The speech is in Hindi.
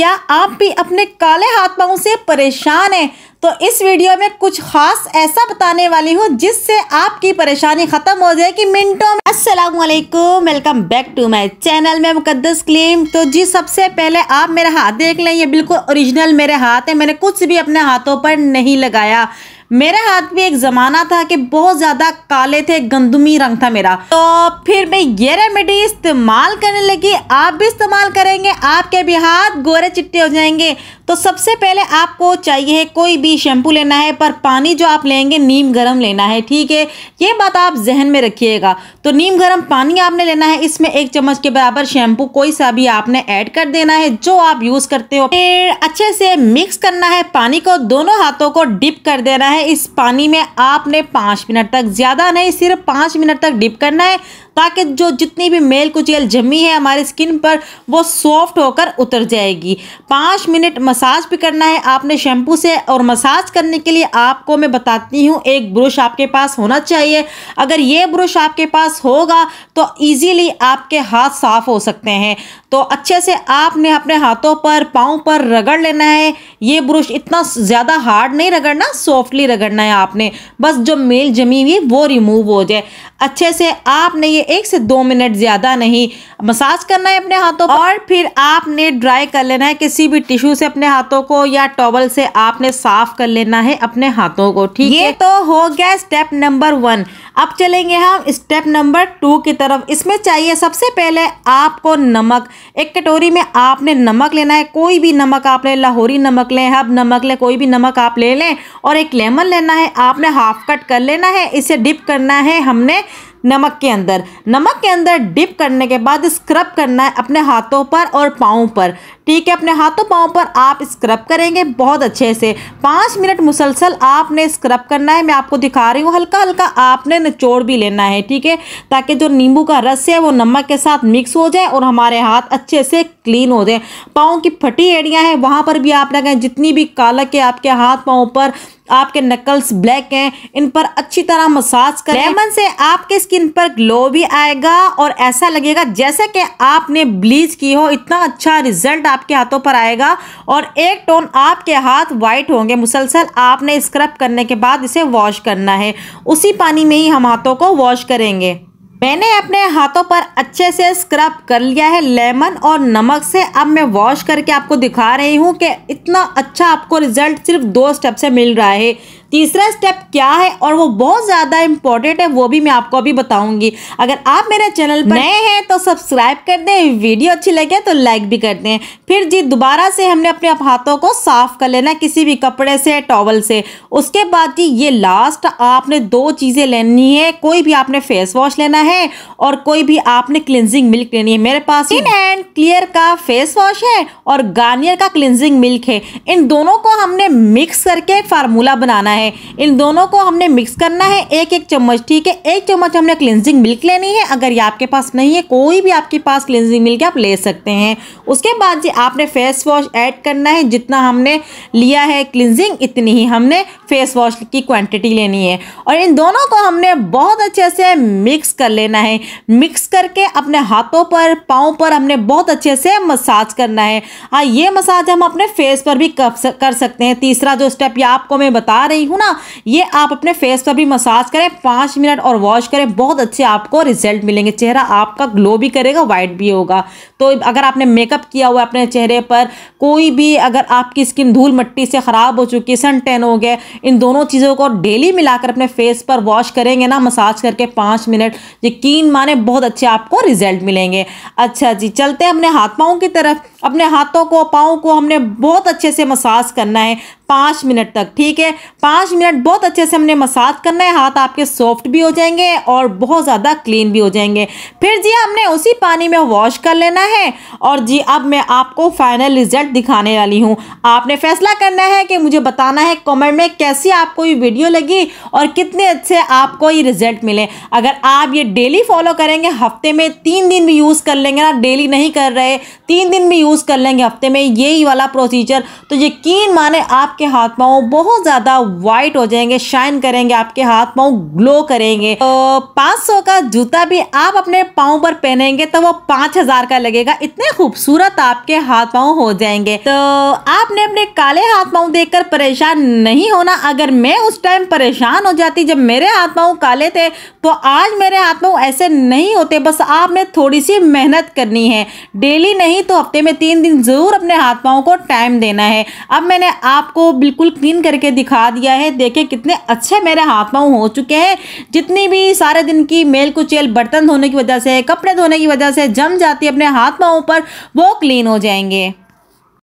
क्या आप भी अपने काले हाथ पाओं से परेशान हैं तो इस वीडियो में कुछ खास ऐसा बताने वाली हूँ जिससे आपकी परेशानी ख़त्म हो जाएगी मिनटों में अस्सलाम वालेकुम welcome back to my channel में मुकद्दस क्लीम तो जी सबसे पहले आप मेरा हाथ देख लें ये बिल्कुल ओरिजिनल मेरे हाथ है मैंने कुछ भी अपने हाथों पर नहीं लगाया मेरे हाथ में एक ज़माना था कि बहुत ज़्यादा काले थे गंदुमी रंग था मेरा तो फिर मैं ये रेमेडी इस्तेमाल करने लगी आप भी इस्तेमाल करेंगे आपके भी हाथ गोरे चिट्टे हो जाएंगे तो सबसे पहले आपको चाहिए कोई भी शैम्पू लेना है पर पानी जो आप लेंगे नीम गर्म लेना है ठीक है ये बात आप जहन में रखिएगा तो नीम गर्म पानी आपने लेना है इसमें एक चम्मच के बराबर शैम्पू कोई सा भी आपने ऐड कर देना है जो आप यूज़ करते हो फिर अच्छे से मिक्स करना है पानी को दोनों हाथों को डिप कर देना है इस पानी में आपने पाँच मिनट तक ज़्यादा नहीं सिर्फ पाँच मिनट तक डिप करना है ताकि जो जितनी भी मेल कुचेल जमी है हमारी स्किन पर वो सॉफ्ट होकर उतर जाएगी पाँच मिनट मसाज भी करना है आपने शैम्पू से और मसाज करने के लिए आपको मैं बताती हूँ एक ब्रश आपके पास होना चाहिए अगर ये ब्रश आपके पास होगा तो ईजीली आपके हाथ साफ हो सकते हैं तो अच्छे से आपने अपने हाथों पर पाँव पर रगड़ लेना है ये ब्रश इतना ज़्यादा हार्ड नहीं रगड़ना सॉफ्टली रगड़ना है आपने बस जो मेल जमी हुई वो रिमूव हो जाए अच्छे से आपने ये लिए एक से दो मिनट ज़्यादा नहीं मसाज करना है अपने हाथों पर और फिर आपने ड्राई कर लेना है किसी भी टिश्यू से अपने हाथों को या टॉवल से आपने साफ कर लेना है अपने हाथों को ठीक है तो हो गया स्टेप नंबर वन अब चलेंगे हम स्टेप नंबर टू की तरफ इसमें चाहिए सबसे पहले आपको नमक एक कटोरी में आपने नमक लेना है कोई भी नमक आप लें लाहौरी नमक लें हब नमक लें कोई भी नमक आप ले लें और एक लेमन लेना है आपने हाफ कट कर लेना है इसे डिप करना है हमने नमक के अंदर नमक के अंदर डिप करने के बाद स्क्रब करना है अपने हाथों पर और पाँव पर ठीक है अपने हाथों पाँव पर आप स्क्रब करेंगे बहुत अच्छे से पाँच मिनट मुसलसल आपने स्क्रब करना है मैं आपको दिखा रही हूँ हल्का हल्का आपने निचोड़ भी लेना है ठीक है ताकि जो नींबू का रस है वो नमक के साथ मिक्स हो जाए और हमारे हाथ अच्छे से क्लीन हो जाए पाँव की फटी एड़ियाँ हैं वहाँ पर भी आप लगाएं जितनी भी कालक है आपके हाथ पाँव पर आपके नकल्स ब्लैक हैं इन पर अच्छी तरह मसाज करें लेमन से आपके स्किन पर ग्लो भी आएगा और ऐसा लगेगा जैसे कि आपने ब्लीच की हो इतना अच्छा रिजल्ट आपके हाथों पर आएगा और एक टोन आपके हाथ वाइट होंगे मुसलसल आपने स्क्रब करने के बाद इसे वॉश करना है उसी पानी में ही हम हाथों को वॉश करेंगे मैंने अपने हाथों पर अच्छे से स्क्रब कर लिया है लेमन और नमक से अब मैं वॉश करके आपको दिखा रही हूँ कि इतना अच्छा आपको रिजल्ट सिर्फ दो स्टेप से मिल रहा है तीसरा स्टेप क्या है और वो बहुत ज़्यादा इंपॉर्टेंट है वो भी मैं आपको अभी बताऊंगी अगर आप मेरे चैनल पर नए हैं तो सब्सक्राइब कर दें वीडियो अच्छी लगे तो लाइक भी कर दें फिर जी दोबारा से हमने अपने हाथों को साफ कर लेना किसी भी कपड़े से टॉवल से उसके बाद जी ये लास्ट आपने दो चीज़ें लेनी है कोई भी आपने फेस वॉश लेना है और कोई भी आपने क्लिनजिंग मिल्क लेनी है मेरे पास इन एंड क्लियर का फेस वॉश है और गार्नियर का क्लिनजिंग मिल्क है इन दोनों को हमने मिक्स करके फार्मूला बनाना है है इन दोनों को हमने मिक्स करना है एक एक चम्मच ठीक है एक चम्मच हमने क्लिनजिंग मिल्क लेनी है अगर ये आपके पास नहीं है कोई भी आपके पास क्लिनजिंग मिल्क आप ले सकते हैं उसके बाद जी आपने फेस वॉश ऐड करना है जितना हमने लिया है क्लिनजिंग इतनी ही हमने फेस वॉश की क्वान्टिटी लेनी है और इन दोनों को हमने बहुत अच्छे से मिक्स कर लेना है मिक्स करके अपने हाथों पर पाँव पर हमने बहुत अच्छे से मसाज करना है हाँ ये मसाज हम अपने फेस पर भी कर सकते हैं तीसरा जो स्टेप ये आपको मैं बता रही हूँ ना ये आप अपने फेस पर भी मसाज करें पाँच मिनट और वॉश करें बहुत अच्छे आपको रिजल्ट मिलेंगे चेहरा आपका ग्लो भी करेगा वाइट भी होगा तो अगर आपने मेकअप किया हुआ अपने चेहरे पर कोई भी अगर आपकी स्किन धूल मट्टी से ख़राब हो चुकी है सन टेन हो गया इन दोनों चीज़ों को डेली मिलाकर अपने फेस पर वॉश करेंगे ना मसाज करके पाँच मिनट यकीन माने बहुत अच्छे आपको रिजल्ट मिलेंगे अच्छा जी चलते हैं अपने हाथ पाँव की तरफ अपने हाथों को पाँव को हमने बहुत अच्छे से मसाज करना है पाँच मिनट तक ठीक है पाँच मिनट बहुत अच्छे से हमने मसाज करना है हाथ आपके सॉफ्ट भी हो जाएंगे और बहुत ज़्यादा क्लीन भी हो जाएंगे फिर जी हमने उसी पानी में वॉश कर लेना है और जी अब मैं आपको फाइनल रिजल्ट दिखाने वाली हूँ आपने फैसला करना है कि मुझे बताना है कमेंट में कैसी आपको ये वीडियो लगी और कितने अच्छे आपको ये रिजल्ट मिले अगर आप ये डेली फॉलो करेंगे हफ्ते में तीन दिन भी यूज़ कर लेंगे ना डेली नहीं कर रहे तीन दिन भी यूज़ यूज़ कर लेंगे हफ्ते में यही वाला प्रोसीजर तो यकीन माने आपके हाथ पाँव बहुत ज़्यादा वाइट हो जाएंगे शाइन करेंगे आपके हाथ पाँव ग्लो करेंगे तो सौ का जूता भी आप अपने पाँव पर पहनेंगे तो वो पाँच हजार का लगेगा इतने खूबसूरत आपके हाथ पाँव हो जाएंगे तो आपने अपने काले हाथ पाँव देखकर परेशान नहीं होना अगर मैं उस टाइम परेशान हो जाती जब मेरे हाथ पाँव काले थे तो आज मेरे हाथ पाँव ऐसे नहीं होते बस आपने थोड़ी सी मेहनत करनी है डेली नहीं तो हफ्ते में तीन दिन ज़रूर अपने हाथ पाँव को टाइम देना है अब मैंने आपको बिल्कुल क्लीन करके दिखा दिया है देखिए कितने अच्छे मेरे हाथ पाँव हो चुके हैं जितनी भी सारे दिन की मेल कुचेल बर्तन धोने की वजह से कपड़े धोने की वजह से जम जाती है अपने हाथ पाँव पर वो क्लीन हो जाएंगे